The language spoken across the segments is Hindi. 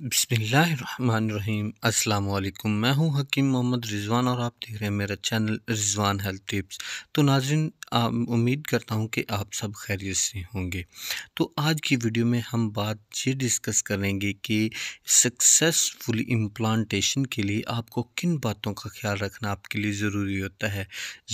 बिसमीम् अल्लाम मैं हूं हकीम मोहम्मद रिजवान और आप देख रहे हैं मेरा चैनल रिजवान हेल्थ टिप्स तो नाजिन उम्मीद करता हूं कि आप सब खैरियत से होंगे तो आज की वीडियो में हम बात ये डिस्कस करेंगे कि सक्सेसफुल इम्प्लांटेशन के लिए आपको किन बातों का ख्याल रखना आपके लिए ज़रूरी होता है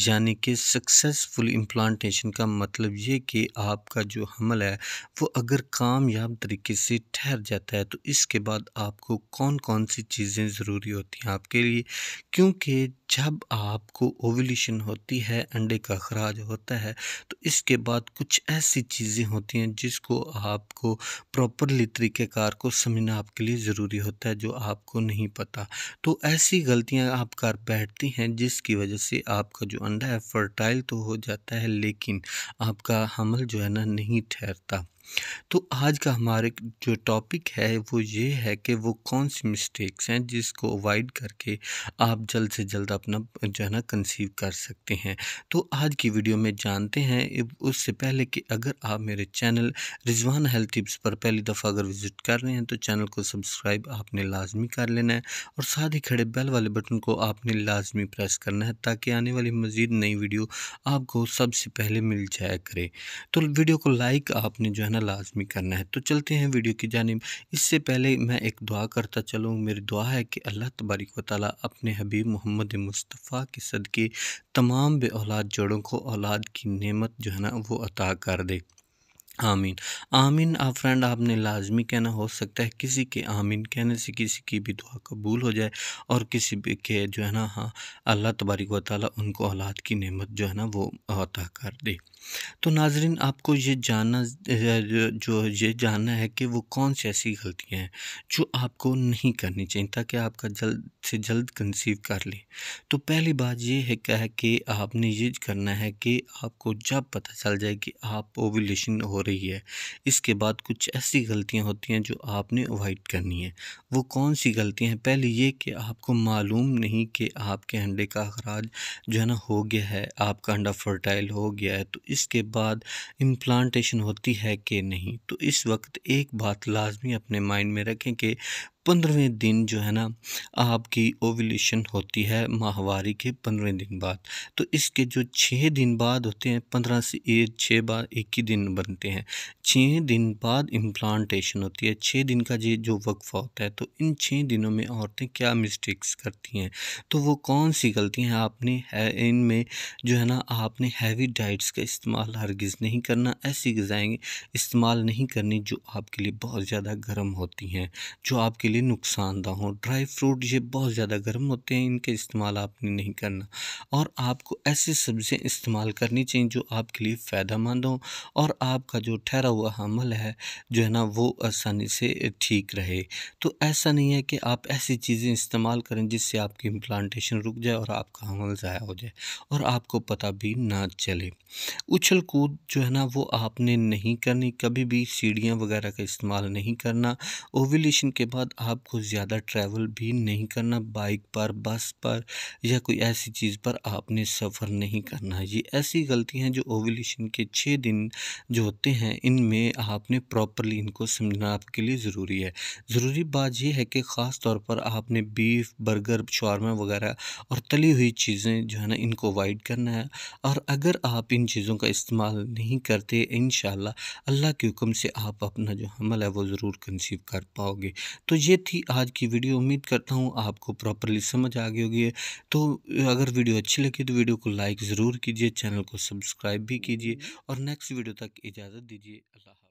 यानी कि सक्सेसफुल इम्प्लांटेशन का मतलब ये कि आपका जो हमल है वो अगर कामयाब तरीके से ठहर जाता है तो इसके बाद बाद आपको कौन कौन सी चीज़ें ज़रूरी होती हैं आपके लिए क्योंकि जब आपको ओवल्यूशन होती है अंडे का खराज होता है तो इसके बाद कुछ ऐसी चीज़ें होती हैं जिसको आपको प्रॉपरली तरीक़ेकार को समझना आपके लिए ज़रूरी होता है जो आपको नहीं पता तो ऐसी गलतियां आप कर बैठती हैं जिसकी वजह से आपका जो अंडा है फर्टाइल तो हो जाता है लेकिन आपका हमल जो है ना नहीं ठहरता तो आज का हमारे जो टॉपिक है वो ये है कि वो कौन सी मिस्टेक्स हैं जिसको अवॉइड करके आप जल्द से जल्द अपना जो है ना कंसीव कर सकते हैं तो आज की वीडियो में जानते हैं उससे पहले कि अगर आप मेरे चैनल रिजवान हेल्थ टिप्स पर पहली दफ़ा अगर विज़िट कर रहे हैं तो चैनल को सब्सक्राइब आपने लाजमी कर लेना है और साथ ही खड़े बेल वाले बटन को आपने लाजमी प्रेस करना है ताकि आने वाली मज़ीद नई वीडियो आपको सबसे पहले मिल जाया करे तो वीडियो को लाइक आपने जो है देखना लाजमी करना है तो चलते हैं वीडियो की जानब इससे पहले मैं एक दुआ करता चलूँ मेरी दुआ है कि अल्लाह तबारक व ताली अपने हबीब मोहम्मद मुस्तफ़ा के सदक़े तमाम बे औलाद जोड़ों को औलाद की नेमत जो है ना वो अता कर दे आमीन आमीन आप फ्रेंड आपने लाजमी कहना हो सकता है किसी के आमीन कहने से किसी की भी दुआ कबूल हो जाए और किसी भी के जो है ना हाँ अल्लाह तबारक व ताली उनको औलाद की नेमत जो है ना वो अता कर दे तो नाजरीन आपको ये जानना जो ये जानना है कि वो कौन सी ऐसी गलतियाँ हैं जो आपको नहीं करनी चाहिए ताकि आपका जल्द से जल्द कंसीव कर लें तो पहली बात ये है क्या है कि आपने ये करना है कि आपको जब पता चल जाए कि आप ओविलेशन हो रही है इसके बाद कुछ ऐसी गलतियाँ होती हैं जो आपने अवॉइड करनी है वो कौन सी गलतियाँ हैं पहले ये कि आपको मालूम नहीं कि आपके अंडे का अखराज जो है ना हो गया है आपका अंडा फर्टाइल हो गया है तो इसके बाद इम्प्लांटेशन होती है कि नहीं तो इस वक्त एक बात लाजमी अपने माइंड में रखें कि पंद्रहवें दिन जो है ना आपकी ओविलेशन होती है माहवारी के पंद्रहवें दिन बाद तो इसके जो छः दिन बाद होते हैं पंद्रह से एक छः बार एक ही दिन बनते हैं छः दिन बाद इम्प्लांटेशन होती है छः दिन का ये जो वक्फा होता है तो इन छः दिनों में औरतें क्या मिस्टेक्स करती हैं तो वो कौन सी गलतियाँ हैं आपने है इनमें जो है ना आपने हैवी डाइट्स का इस्तेमाल हरगिज़ नहीं करना ऐसी गज़ाएँ इस्तेमाल नहीं करनी जो आपके लिए बहुत ज़्यादा गर्म होती हैं जो आपके लिए नुकसानदा हों ड्राई फ्रूट ये बहुत ज़्यादा गर्म होते हैं इनके इस्तेमाल आपने नहीं करना और आपको ऐसी सब्ज़ियाँ इस्तेमाल करनी चाहिए जो आपके लिए फ़ायदेमंद हों और आपका जो ठहरा हुआ हमल है जो है ना वो आसानी से ठीक रहे तो ऐसा नहीं है कि आप ऐसी चीज़ें इस्तेमाल करें जिससे आपकी इम्प्लानशन रुक जाए और आपका हमल ज़ाया हो जाए और आपको पता भी ना चले उछल कूद जो है ना वो आपने नहीं करनी कभी भी सीढ़ियाँ वगैरह का इस्तेमाल नहीं करना ओविलेशन के बाद आपको ज़्यादा ट्रैवल भी नहीं करना बाइक पर बस पर या कोई ऐसी चीज़ पर आपने सफ़र नहीं करना ये ऐसी गलतियाँ जो ओवलेशन के छः दिन जो होते हैं इनमें आपने प्रॉपरली इनको समझना आपके लिए ज़रूरी है ज़रूरी बात यह है कि ख़ास तौर पर आपने बीफ बर्गर शॉर्मा वगैरह और तली हुई चीज़ें जो है ना इनको अवॉइड करना है और अगर आप इन चीज़ों का इस्तेमाल नहीं करते इन अल्लाह के हुक्म से आप अपना जो हमल है वो ज़रूर कंसीव कर पाओगे तो ये ये थी आज की वीडियो उम्मीद करता हूँ आपको प्रॉपरली समझ आ गई होगी तो अगर वीडियो अच्छी लगी तो वीडियो को लाइक ज़रूर कीजिए चैनल को सब्सक्राइब भी कीजिए और नेक्स्ट वीडियो तक इजाज़त दीजिए अल्लाह